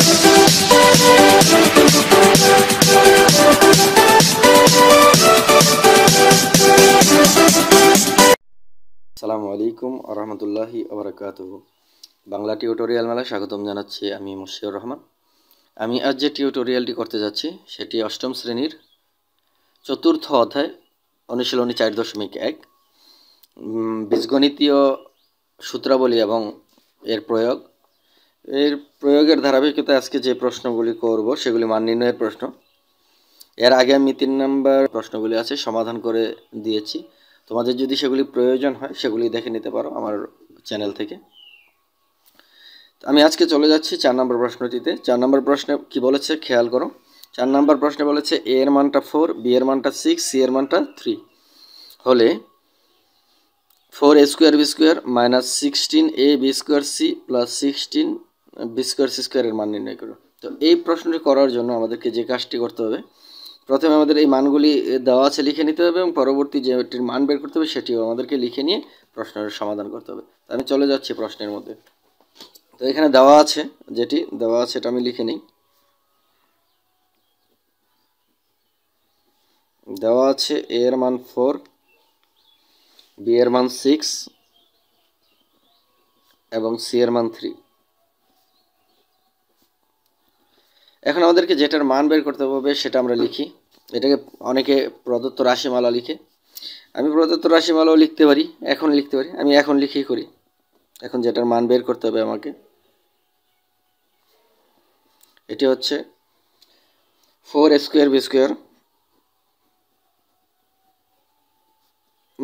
আসসালামু আলাইকুম আরহামতুল্লাহি আবরাকাত বাংলা টিউটোরিয়াল মেলা স্বাগতম জানাচ্ছি আমি মুশিউর রহমান আমি আজ যে টিউটোরিয়ালটি করতে যাচ্ছি সেটি অষ্টম শ্রেণীর চতুর্থ অধ্যায় অনুশীলনী চার দশমিক এক বীজগণিতীয় সূত্রাবলী এবং এর প্রয়োগ এর প্রয়োগের ধারাবাহিকতা আজকে যে প্রশ্নগুলি করব সেগুলি মান নির্ণয়ের প্রশ্ন এর আগে আমি তিন নম্বর প্রশ্নগুলি আছে সমাধান করে দিয়েছি তোমাদের যদি সেগুলি প্রয়োজন হয় সেগুলি দেখে নিতে পারো আমার চ্যানেল থেকে আমি আজকে চলে যাচ্ছি চার নম্বর প্রশ্নটিতে চার নম্বর প্রশ্নে কি বলেছে খেয়াল করো চার নম্বর প্রশ্নে বলেছে এ এর মানটা ফোর বি এর মানটা সিক্স সি এর মানটা থ্রি হলে four A square B square minus sixteen A B square C plus sixteen B square C স্কোয়ারের মান নির্ণয় করো তো এই প্রশ্নটি করার জন্য আমাদেরকে যে কাজটি করতে হবে প্রথমে আমাদের এই মানগুলি দেওয়া আছে লিখে নিতে হবে এবং পরবর্তী যেটির মান বের করতে হবে সেটিও আমাদেরকে লিখে নিয়ে প্রশ্নের সমাধান করতে হবে তো আমি চলে যাচ্ছি প্রশ্নের মধ্যে তো এখানে দেওয়া আছে যেটি দেওয়া আছে এটা আমি লিখে নিই দেওয়া আছে এ এর মান ফোর বি এর মান সিক্স এবং সি এর মান থ্রি এখন আমাদেরকে যেটার মান বের করতে হবে সেটা আমরা লিখি এটাকে অনেকে প্রদত্ত রাশিমালা লিখে আমি প্রদত্ত রাশিমালাও লিখতে পারি এখন লিখতে পারি আমি এখন লিখেই করি এখন যেটার মান বের করতে হবে আমাকে এটি হচ্ছে four square B square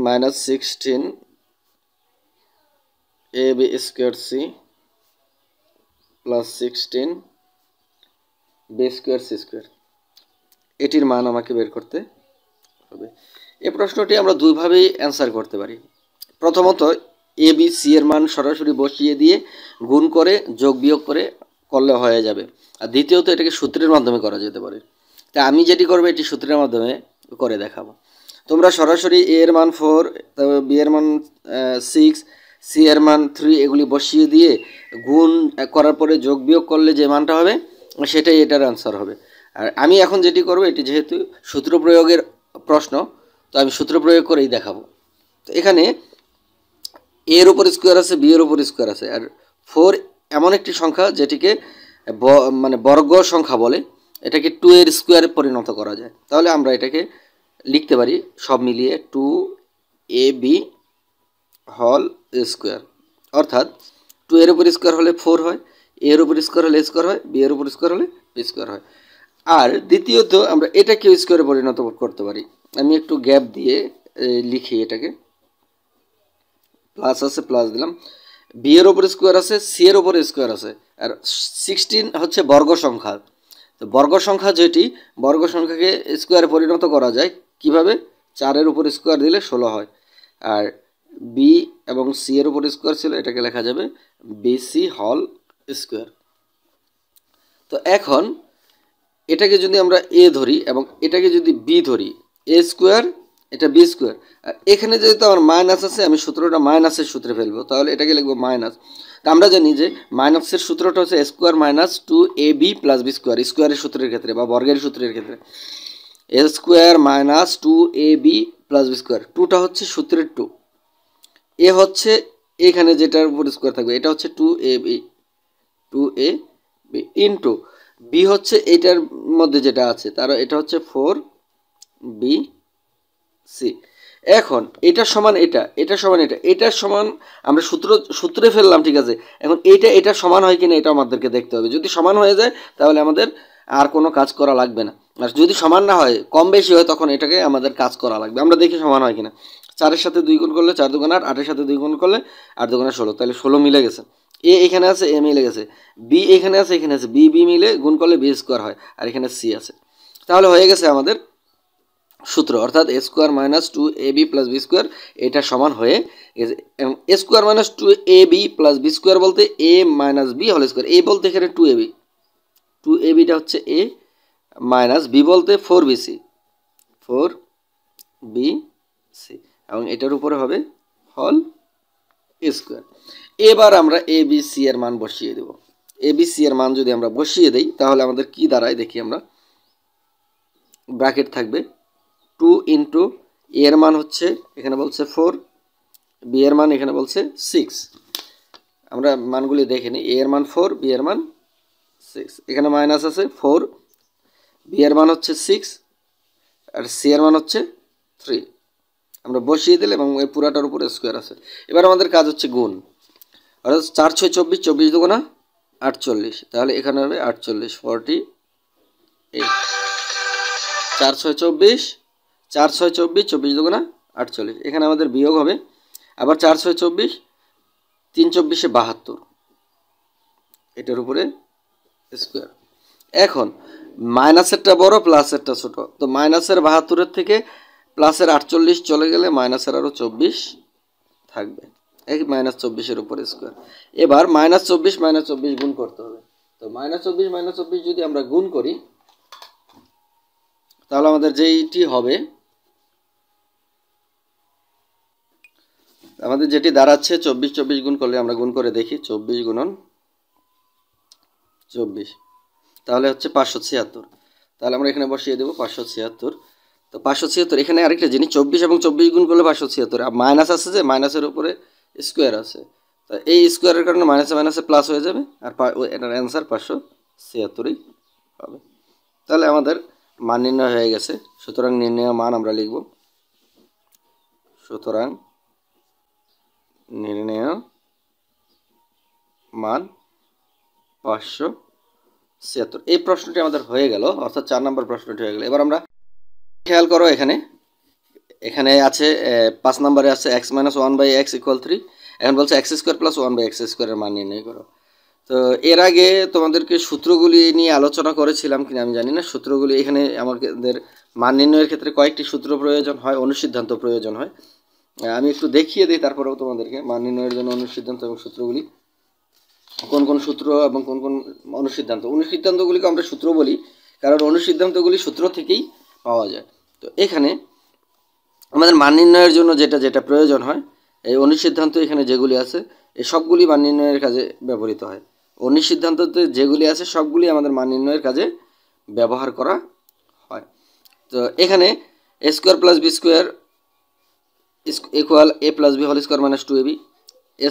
minus sixteen A B square C plus sixteen বেস স্কোয়ার সি স্কোয়ার এটির মান আমাকে বের করতে হবে এই প্রশ্নটি আমরা দুইভাবেই অ্যান্সার করতে পারি প্রথমত এ বি সি এর মান সরাসরি বসিয়ে দিয়ে গুণ করে যোগ বিয়োগ করে করলে হয়ে যাবে আর দ্বিতীয়ত এটাকে সূত্রের মাধ্যমে করা যেতে পারে তা আমি যেটি করবো এটি সূত্রের মাধ্যমে করে দেখাবো তোমরা সরাসরি এ এর মান ফোর বি এর মান সিক্স সি এর মান থ্রি এগুলি বসিয়ে দিয়ে গুণ করার পরে যোগ বিয়োগ করলে যে মানটা হবে সেটাই এটার আনসার হবে আর আমি এখন যেটি করব এটি যেহেতু সূত্র প্রয়োগের প্রশ্ন তো আমি সূত্র প্রয়োগ করেই দেখাবো তো এখানে এর ওপর স্কোয়ার আছে বি এর উপর স্কোয়ার আছে আর ফোর এমন একটি সংখ্যা যেটিকে মানে বর্গ সংখ্যা বলে এটাকে টু এর স্কোয়ারে পরিণত করা যায় তাহলে আমরা এটাকে লিখতে পারি সব মিলিয়ে টু এ বি হল স্কোয়ার অর্থাৎ টু এর উপর স্কোয়ার হলে ফোর হয় এর উপর স্কোয়ার হলে স্কোয়ার হয় বি এর উপর স্কোয়ার হলে বি স্কোয়ার হয় আর দ্বিতীয়ত আমরা এটাকেও স্কোয়ারে পরিণত করতে পারি আমি একটু গ্যাপ দিয়ে লিখি এটাকে প্লাস আছে প্লাস দিলাম বি এর ওপর স্কোয়ার আছে সি এর ওপর স্কোয়ার আছে আর সিক্সটিন হচ্ছে বর্গ সংখ্যা তো বর্গ সংখ্যা যেটি বর্গ সংখ্যাকে স্কোয়ারে পরিণত করা যায় কিভাবে চারের উপর স্কোয়ার দিলে ষোলো হয় আর বি এবং সি এর উপর স্কোয়ার ছিল এটাকে লেখা যাবে বিসি হল স্কোয়ার তো এখন এটাকে যদি আমরা এ ধরি এবং এটাকে যদি বি ধরি এ স্কোয়ার এটা বি স্কোয়ার আর এখানে যেহেতু আমার মাইনাস আছে আমি সূত্রটা মাইনাসের সূত্রে ফেলবো তাহলে এটাকে লিখবো মাইনাস তো আমরা জানি যে মাইনাসের সূত্রটা হচ্ছে স্কোয়ার মাইনাস টু এ বি প্লাস বি স্কোয়ার স্কোয়ারের সূত্রের ক্ষেত্রে বা বর্গের সূত্রের ক্ষেত্রে A square minus two A B plus B square টুটা হচ্ছে সূত্রের টু এ হচ্ছে এখানে যেটার উপর স্কোয়ার থাকবে এটা হচ্ছে টু এ বি টু এ বি ইন্টু বি হচ্ছে এটার মধ্যে যেটা আছে তার এটা হচ্ছে ফোর বি সি এখন এটা সমান এটা এটা সমান এটা এটার সমান আমরা সূত্র সূত্রে ফেললাম ঠিক আছে এখন এটা এটা সমান হয় কিনা এটা আমাদেরকে দেখতে হবে যদি সমান হয়ে যায় তাহলে আমাদের আর কোনো কাজ করা লাগবে না আর যদি সমান না হয় কম বেশি হয় তখন এটাকে আমাদের কাজ করা লাগবে আমরা দেখি সমান হয় কিনা চারের সাথে দুই গুণ করলে চার দোকান আট আটের সাথে দুই গুণ করলে আট দোকানে ষোলো তাহলে ষোলো মিলে গেছে এ এখানে আছে এ মিলে গেছে বি এখানে আছে এখানে আছে বি বি মিলে গুণ করলে বি স্কোয়ার হয় আর এখানে সি আছে তাহলে হয়ে গেছে আমাদের সূত্র অর্থাৎ A square minus two A B plus B square এটা সমান হয়ে গেছে A square minus two A B plus B square বলতে এ মাইনাস বি হল স্কোয়ার এ বলতে এখানে two A B two A বিটা হচ্ছে এ মাইনাস বি বলতে four B C four B C এবং এটার উপরে হবে হল স্কোয়ার এবার আমরা এ বি সি এর মান বসিয়ে দেব এ বি সি এর মান যদি আমরা বসিয়ে দিই তাহলে আমাদের কি দাঁড়ায় দেখি আমরা ব্র্যাকেট থাকবে টু ইন্টু এর মান হচ্ছে এখানে বলছে ফোর বি এর মান এখানে বলছে সিক্স আমরা মানগুলি দেখে নিই এর মান ফোর বি এর মান সিক্স এখানে মাইনাস আছে ফোর বি এর মান হচ্ছে সিক্স আর সি এর মান হচ্ছে থ্রি আমরা বসিয়ে দিলে এবং এই পুরাটার উপরে স্কোয়ার আছে এবার আমাদের কাজ হচ্ছে গুণ অর্থাৎ চার ছয় চব্বিশ চব্বিশ দুগুণা আটচল্লিশ তাহলে এখানে হবে আটচল্লিশ ফর্টি এইট চার ছয় চব্বিশ চার ছয় চব্বিশ চব্বিশ দুগুণা আটচল্লিশ এখানে আমাদের বিয়োগ হবে আবার চার ছয় চব্বিশ তিন চব্বিশে বাহাত্তর এটার উপরে স্কোয়ার এখন মাইনাসেরটা বড় প্লাসেরটা ছোট তো মাইনাসের বাহাত্তরের থেকে প্লাসের আটচল্লিশ চলে গেলে মাইনাসের আরও চব্বিশ থাকবে এই মাইনাস চব্বিশের উপর স্কোয়ার এবার মাইনাস চব্বিশ মাইনাস চব্বিশ গুণ করতে হবে তো মাইনাস চব্বিশ মাইনাস চব্বিশ যদি আমরা গুণ করি তাহলে আমাদের যেইটি হবে আমাদের যেটি দাঁড়াচ্ছে চব্বিশ চব্বিশ গুণ করলে আমরা গুণ করে দেখি চব্বিশ গুণন চব্বিশ তাহলে হচ্ছে পাঁচশো ছিয়াত্তর তাহলে আমরা এখানে বসিয়ে দেবো পাঁচশো ছিয়াত্তর তো পাঁচশো ছিয়াত্তর এখানে আরেকটা জিনিস চব্বিশ এবং চব্বিশ গুণ করলে পাঁচশো ছিয়াত্তর আর মাইনাস আছে যে মাইনাসের উপরে স্কোয়ার আছে তো এই স্কোয়ারের কারণে মাইনাসে মাইনাসে প্লাস হয়ে যাবে আর এটার অ্যান্সার পাঁচশো ছিয়াত্তরই হবে তাহলে আমাদের মান নির্ণয় হয়ে গেছে সুতরাং নির্ণয় মান আমরা লিখব সুতরাং নির্ণয় মান পাঁচশো ছিয়াত্তর এই প্রশ্নটি আমাদের হয়ে গেল অর্থাৎ চার নম্বর প্রশ্নটি হয়ে গেল এবার আমরা খেয়াল করো এখানে এখানে আছে পাঁচ নম্বরে আছে X minus one by X equal three এখন বলছে X square plus one by X স্কোয়ারের মান নির্ণয় করো তো এর আগে তোমাদেরকে সূত্রগুলি নিয়ে আলোচনা করেছিলাম কিনা আমি জানি না সূত্রগুলি এখানে আমাদের মান নির্ণয়ের ক্ষেত্রে কয়েকটি সূত্র প্রয়োজন হয় অনুসিদ্ধান্ত প্রয়োজন হয় আমি একটু দেখিয়ে দিই তারপরেও তোমাদেরকে মান নির্ণয়ের জন্য অনুসিদ্ধান্ত এবং সূত্রগুলি কোন কোন সূত্র এবং কোন কোন অনুসিদ্ধান্ত অনুসিদ্ধান্তগুলিকে আমরা সূত্র বলি কারণ অনুসিদ্ধান্তগুলি সূত্র থেকেই পাওয়া যায় তো এখানে আমাদের মান নির্ণয়ের জন্য যেটা যেটা প্রয়োজন হয় এই অনুসিদ্ধান্ত এখানে যেগুলি আছে এই সবগুলি মান নির্ণয়ের কাজে ব্যবহৃত হয় অনুসিদ্ধান্ততে যেগুলি আছে সবগুলি আমাদের মান নির্ণয়ের কাজে ব্যবহার করা হয় তো এখানে A square plus B square equal A plus B whole square minus two A B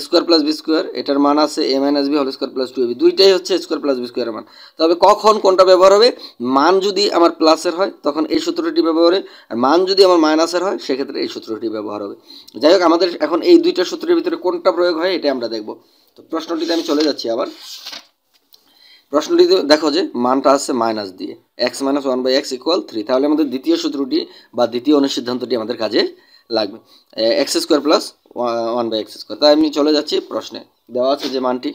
square plus B square এটার মান আছে এ মাইনাস বি হল স্কোয়ার প্লাস টু এবি দুইটাই হচ্ছে স্কোয়ার প্লাস বি স্কোয়ারের মান তবে কখন কোনটা ব্যবহার হবে মান যদি আমার প্লাসের হয় তখন এই সূত্রটি ব্যবহার হবে আর মান যদি আমার মাইনাসের হয় সেক্ষেত্রে এই সূত্রটি ব্যবহার হবে যাই হোক আমাদের এখন এই দুইটা সূত্রের ভিতরে কোনটা প্রয়োগ হয় এটা আমরা দেখব তো প্রশ্নটিতে আমি চলে যাচ্ছি আবার প্রশ্নটিতে দেখো যে মানটা আছে মাইনাস দিয়ে X minus one by X equal three তাহলে আমাদের দ্বিতীয় সূত্রটি বা দ্বিতীয় অনুসিদ্ধান্তটি আমাদের কাজে লাগবে X square plus one by x square তাই আমি চলে যাচ্ছি প্রশ্নে দেওয়া আছে যে মানটি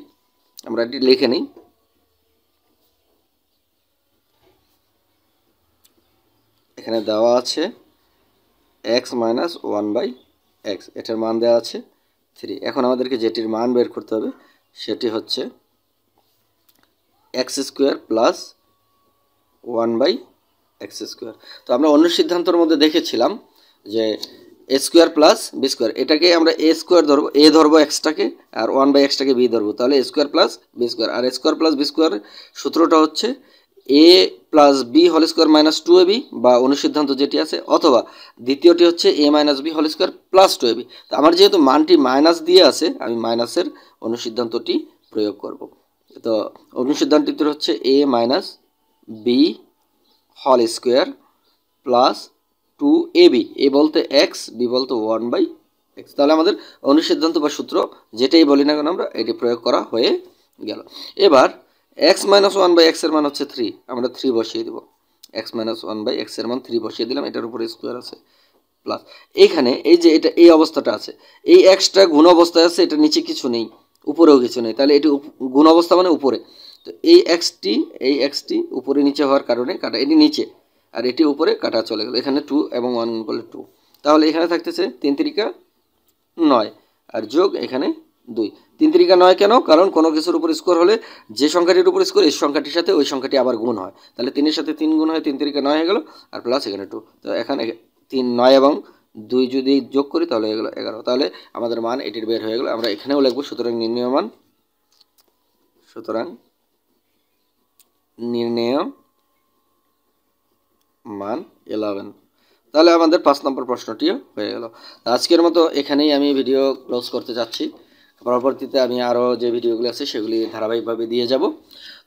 আমরা এটি লিখে নিই এখানে দেওয়া আছে X minus one by X এটার মান দেওয়া আছে থ্রি এখন আমাদেরকে যেটির মান বের করতে হবে সেটি হচ্ছে x square plus one by x square তো আমরা অন্য সিদ্ধান্তর মধ্যে দেখেছিলাম যে a square plus B square এটাকে আমরা এ স্কোয়ার ধরবো এ ধরবো এক্সটাকে আর ওয়ান বাই এক্সটাকে বি ধরবো তাহলে a square plus B square আর a square plus B square সূত্রটা হচ্ছে এ প্লাস বি হল স্কোয়ার মাইনাস টু এ বি বা অনুসিদ্ধান্ত যেটি আছে অথবা দ্বিতীয়টি হচ্ছে এ মাইনাস বি হল স্কোয়ার প্লাস টু এ বি তো আমার যেহেতু মানটি মাইনাস দিয়ে আছে আমি মাইনাসের অনুসিদ্ধান্তটি প্রয়োগ করব তো অনুসিদ্ধান্তটি হচ্ছে এ মাইনাস বি হল square plus two A b a বলতে এক্স বি বলতে ওয়ান বাই এক্স তাহলে আমাদের অনুসিদ্ধান্ত বা সূত্র যেটাই বলি না কেন আমরা এটি প্রয়োগ করা হয়ে গেল এবার এক্স মাইনাস ওয়ান বাই এক্সের মান হচ্ছে থ্রি আমরা থ্রি বসিয়ে দেবো এক্স মাইনাস ওয়ান বাই এক্সের মান থ্রি বসিয়ে দিলাম এটার উপরে স্কোয়ার আছে প্লাস এইখানে এই যে এটা এই অবস্থাটা আছে এই এক্সটা গুণ অবস্থায় আছে এটা নিচে কিছু নেই উপরেও কিছু নেই তাহলে এটি গুণ অবস্থা মানে উপরে তো এই এক্সটি এই এক্সটি উপরে নিচে হওয়ার কারণে কাটা এটি নিচে আর এটি উপরে কাটা চলে গেল এখানে টু এবং ওয়ান গুণ করলে টু তাহলে এখানে থাকতেছে তিন তিরিকা নয় আর যোগ এখানে দুই তিন তিরিকা নয় কেন কারণ কোনো কিছুর উপর স্কোর হলে যে সংখ্যাটির উপর স্কোর এই সংখ্যাটির সাথে ওই সংখ্যাটি আবার গুণ হয় তাহলে তিনের সাথে তিন গুণ হয় তিন তিরিকা নয় হয়ে গেল আর প্লাস এখানে টু তো এখানে তিন নয় এবং দুই যদি যোগ করি তাহলে হয়ে গেল এগারো তাহলে আমাদের মান এটির বের হয়ে গেল আমরা এখানেও লিখবো সুতরাং নির্ণয় মান সুতরাং নির্ণয় মান এলেভেন তাহলে আমাদের পাঁচ নম্বর প্রশ্নটিও হয়ে গেল আজকের মতো এখানেই আমি ভিডিও ক্লোজ করতে যাচ্ছি পরবর্তীতে আমি আরও যে ভিডিওগুলি আছে সেগুলি ধারাবাহিকভাবে দিয়ে যাব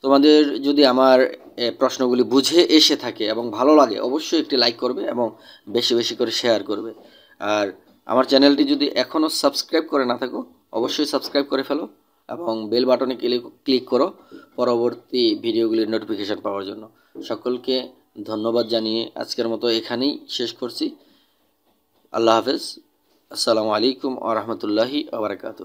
তোমাদের যদি আমার প্রশ্নগুলি বুঝে এসে থাকে এবং ভালো লাগে অবশ্যই একটি লাইক করবে এবং বেশি বেশি করে শেয়ার করবে আর আমার চ্যানেলটি যদি এখনও সাবস্ক্রাইব করে না থাকো অবশ্যই সাবস্ক্রাইব করে ফেলো এবং বেল বাটনে ক্লিক ক্লিক করো পরবর্তী ভিডিওগুলির নোটিফিকেশান পাওয়ার জন্য সকলকে ধন্যবাদ জানিয়ে আজকের মতো এখানেই শেষ করছি আল্লাহ হাফেজ আসসালামু আলাইকুম আ রহমতুল্লাহি আবরকাত